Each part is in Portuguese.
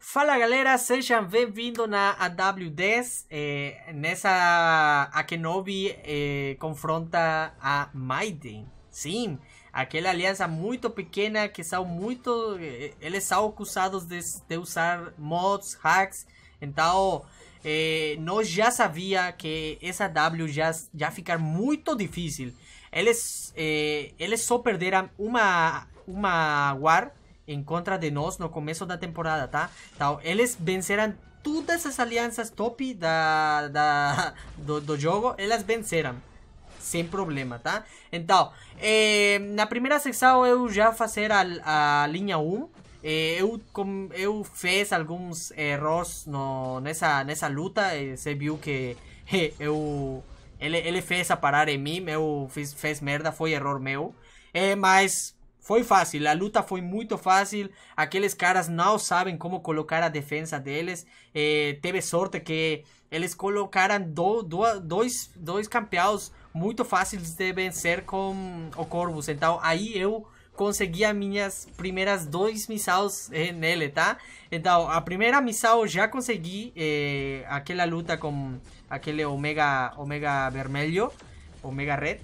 Fala galera, sejam bem-vindos na AW10. Eh, nessa, a Kenobi eh, confronta a Maiden. Sim, aquela aliança muito pequena que são muito. Eh, eles são acusados de, de usar mods, hacks. Então, nós já sabia que essa W já, já ficar muito difícil. Eles, eles só perderam uma, uma War em contra de nós no começo da temporada, tá? Então, eles venceram todas as alianças top da, da do, do, jogo, elas venceram. Sem problema, tá? Então, eh, na primeira secção eu já fazer a, a linha 1, eu, com, eu fiz alguns erros no, nessa, nessa luta. Você eh, viu que eu, ele, ele fez a parar em mim. Eu fiz, fez merda, foi erro meu. É, mas foi fácil, a luta foi muito fácil. Aqueles caras não sabem como colocar a defesa deles. Eh, teve sorte que eles colocaram do, do, dois, dois campeões muito fáceis de vencer com o Corvus. Então aí eu consegui as minhas primeiras dois missões eh, nele, tá? Então a primeira missão já consegui eh, aquela luta com aquele Omega, Omega Vermelho, Omega Red.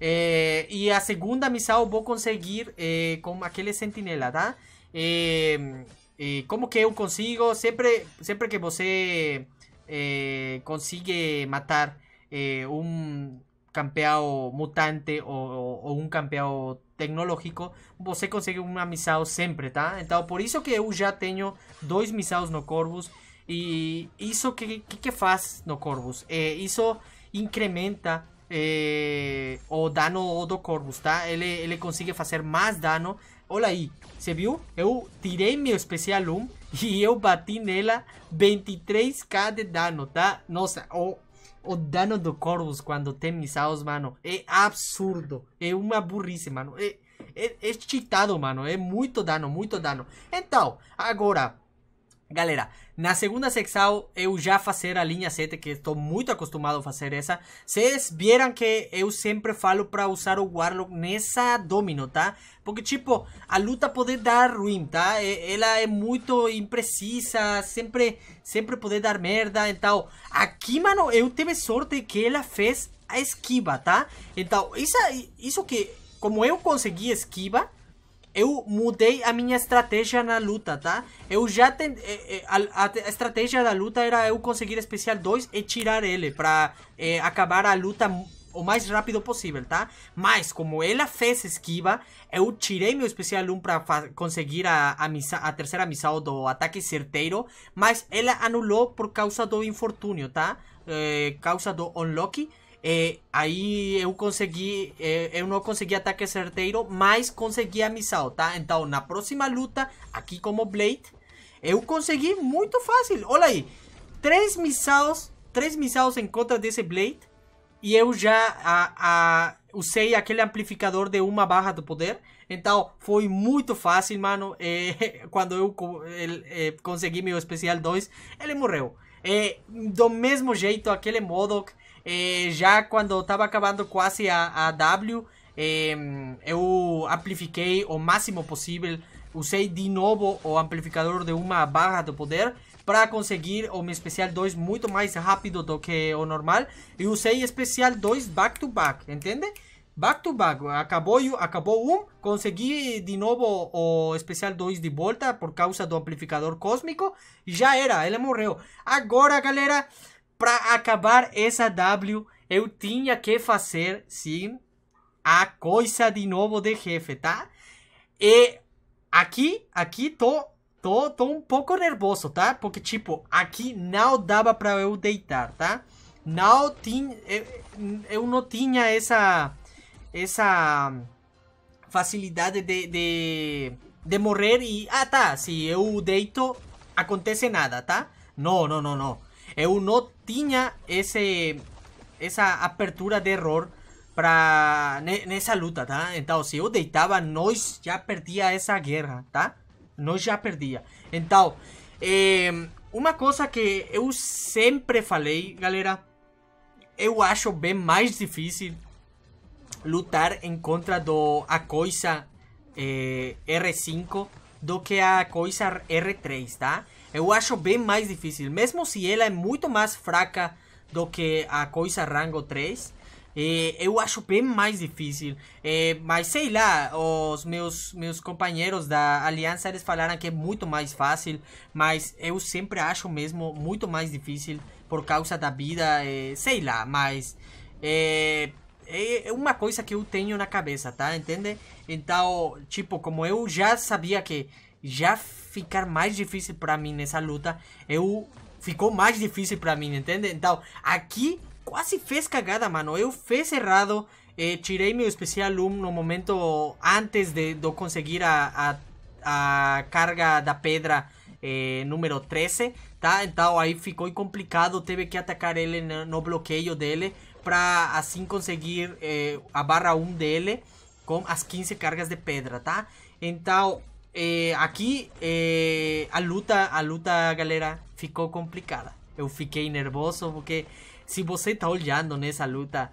Eh, y a segunda missão Voy vou conseguir con eh, com aquele sentinela, em, eh, como que yo consigo? Siempre sempre que você Consigue matar Un campeado mutante O un campeado tecnológico, você consegue uma missão sempre, tá? Então, por eso que eu já tenho dois missões no Corvus. Y isso que, que, no Corvus? Eso isso incrementa eh, o dano do Corvus, tá? Ele, ele consegue fazer mais dano. Olha aí, você viu? Eu tirei meu especial 1 e eu bati nela 23k de dano, tá? Nossa, o, o dano do Corvus quando tem missaos, mano, é absurdo. É uma burrice, mano. É, é, é cheatado, mano. É muito dano, muito dano. Então, agora... Galera, na segunda sexta eu já fazer a linha 7, que estou muito acostumado a fazer essa. Vocês viram que eu sempre falo para usar o Warlock nessa domino, tá? Porque, tipo, a luta pode dar ruim, tá? Ela é muito imprecisa, sempre, sempre pode dar merda. Então, aqui, mano, eu tive sorte que ela fez a esquiva, tá? Então, isso, isso que, como eu consegui esquiva, eu mudei a minha estratégia na luta, tá? Eu já tentei... Eh, eh, a, a, estratégia da luta era eu conseguir especial 2 e tirar ele pra é, acabar a luta o mais rápido possível, tá? Mas como ela fez esquiva, eu tirei meu especial 1 pra conseguir a, a, missa, a terceira missão do ataque certeiro, mas ela anulou por causa do infortúnio, tá? É, causa do unlocky é, aí eu consegui, é, eu não consegui ataque certeiro, mas consegui a missão, tá? Então, na próxima luta, aqui como Blade, eu consegui muito fácil. Olha aí, três missões, três missões em contra desse Blade, e eu já a, a, usei aquele amplificador de uma barra do poder. Então, foi muito fácil, mano. É, quando eu ele, é, consegui meu especial 2, ele morreu. do mesmo jeito, aquele Modok eh, já quando estava acabando quase a, a W, eh, eu amplifiquei o máximo possível. Usei de novo o amplificador de uma barra de poder para conseguir o meu especial 2 muito mais rápido do que o normal. E usei especial 2 back to back, entende? Back to back, acabou, acabou um, consegui de novo o especial 2 de volta por causa do amplificador cósmico, já era, ele morreu. Agora, galera, para acabar essa W, eu tinha que fazer, sim, a coisa de novo de jefe, tá? E aqui, aqui tô, tô, tô um pouco nervoso, tá? Porque, tipo, aqui não dava pra eu deitar, tá? Não tinha, eu, eu não tinha essa, essa facilidade de, de, de morrer e... Ah, tá, se eu deito, acontece nada, tá? Não, não, não, não eu não tinha esse, essa apertura de erro pra, nessa luta, tá? Então, se eu deitava, nós já perdia essa guerra, tá? Nós já perdia. Então, é, uma coisa que eu sempre falei, galera, eu acho bem mais difícil lutar em contra do a coisa é, eh, R5 do que a coisa R3, tá? eu acho bem mais difícil. Mesmo se ela é muito mais fraca do que a coisa rango 3, eh, eu acho bem mais difícil. Eh, mas sei lá, os meus, meus companheiros da Aliança eles falaram que é muito mais fácil, mas eu sempre acho mesmo muito mais difícil por causa da vida, eh, sei lá, mas é uma coisa que eu tenho na cabeça, tá? Entende? Então, tipo, como eu já sabia que já ficar mais difícil para mim nessa luta, eu ficou mais difícil para mim, entende? Então, aqui quase fez cagada, mano. Eu fiz errado, eh, tirei meu especial 1 no momento antes de, de eu conseguir a, a, a carga da pedra eh, número 13, tá? Então aí ficou complicado, teve que atacar ele no, no bloqueio dele para assim conseguir eh, a barra 1 dele com as 15 cargas de pedra, tá? Então, eh, aqui eh, a luta, a luta, galera, ficou complicada. Eu fiquei nervoso porque se você tá olhando nessa luta,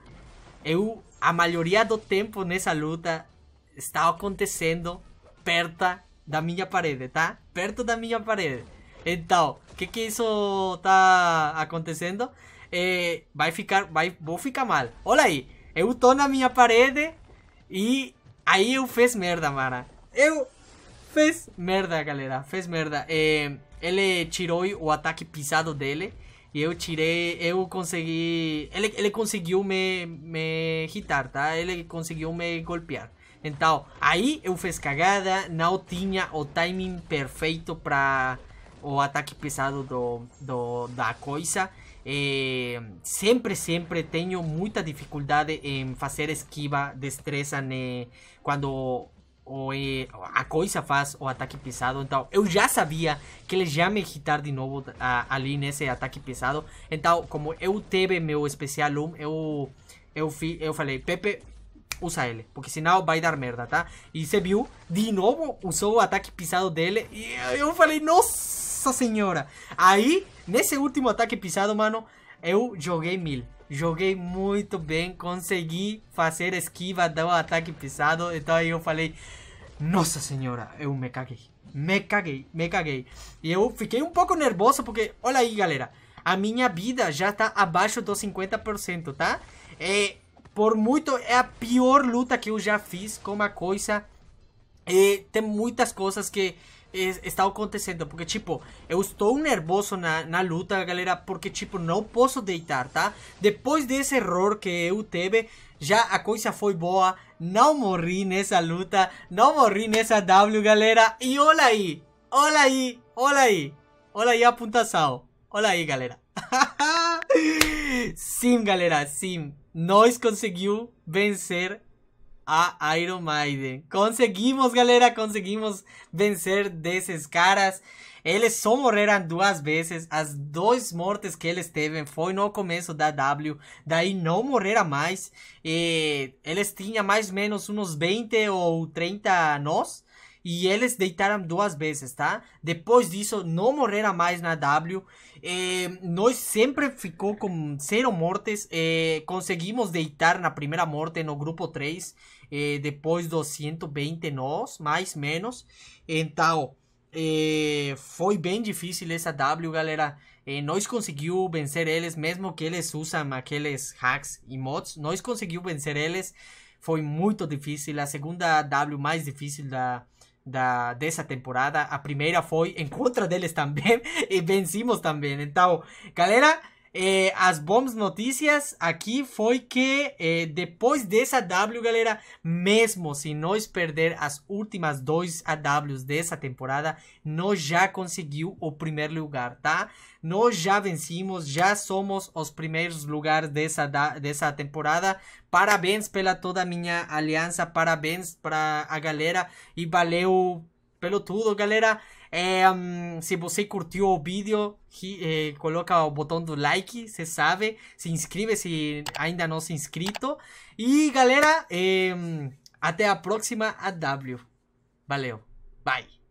eu a maioria do tempo nessa luta está acontecendo perto da minha parede, tá? Perto da minha parede. Então, o que que isso tá acontecendo? Eh, vai ficar, vai, vou ficar mal. Olha aí, eu tô na minha parede e aí eu fiz merda, mano. Eu, Fez merda, galera. Fez merda. É, ele tirou o ataque pisado dele. E eu tirei. Eu consegui. Ele, ele conseguiu me, me hitar, tá? Ele conseguiu me golpear. Então, aí eu fiz cagada. Não tinha o timing perfeito pra o ataque pesado do, do, da coisa. É, sempre, sempre tenho muita dificuldade em fazer esquiva, destreza, né? Quando ou é, eh, a coisa faz o ataque pesado. Então eu já sabia que ele já me agitar de novo a, ali nesse ataque pesado. Então, como eu teve meu especial eu, eu, fi, eu falei, Pepe, usa ele, porque senão vai dar merda, tá? E você viu, de novo usou o ataque pesado dele. E eu falei, nossa senhora! Aí, nesse último ataque pesado mano, eu joguei mil. Joguei muito bem, consegui fazer esquiva do ataque pisado. Então aí eu falei, nossa senhora, eu me caguei. Me caguei, me caguei. E eu fiquei um pouco nervoso porque, olha aí galera, a minha vida já tá abaixo dos 50%, tá? É, por muito, é a pior luta que eu já fiz com uma coisa. E tem muitas coisas que es, está acontecendo. Porque, tipo, eu estou nervoso na, na luta, galera, porque, tipo, não posso deitar, tá? Depois desse erro que eu teve, já a coisa foi boa. Não morri nessa luta, não morri nessa W, galera. E olha aí, olha aí, olha aí, olha aí a Olha aí, galera. sim, galera, sim. Nós conseguimos vencer a Iron Maiden. Conseguimos, galera, conseguimos vencer desses caras. Eles só morreram duas vezes. As duas mortes que eles tiveram foi no começo da W. Daí não morreram mais. E eles tinham mais ou menos uns 20 ou 30 nós. E eles deitaram duas vezes, tá? Depois disso, não morreram mais na W. Eh, nós sempre ficou com zero mortes. Eh, conseguimos deitar na primeira morte eh, no grupo 3. depois dos 120 nós, mais menos. Então, foi bem difícil essa W, galera. nós conseguiu vencer eles, mesmo que eles usam aqueles hacks e mods. Nós conseguiu vencer eles. Foi muito difícil. A segunda W mais difícil da da, esa temporada. A primera Fue en contra De ellos también Y vencimos también Entonces galera, É, as bons notícias aqui foi que é, depois dessa W, galera, mesmo se nós perder as últimas dois AWs dessa temporada, nós já conseguiu o primeiro lugar, tá? Nós já vencimos, já somos os primeiros lugares dessa, dessa temporada. Parabéns pela toda a minha aliança, parabéns para a galera e valeu pelotudo, galera. É, um, se você curtiu o vídeo, é, coloca o botão do like, você sabe. Se inscreve se ainda não se inscrito. E, galera, eh, hum, até a próxima AW. Valeu. Bye.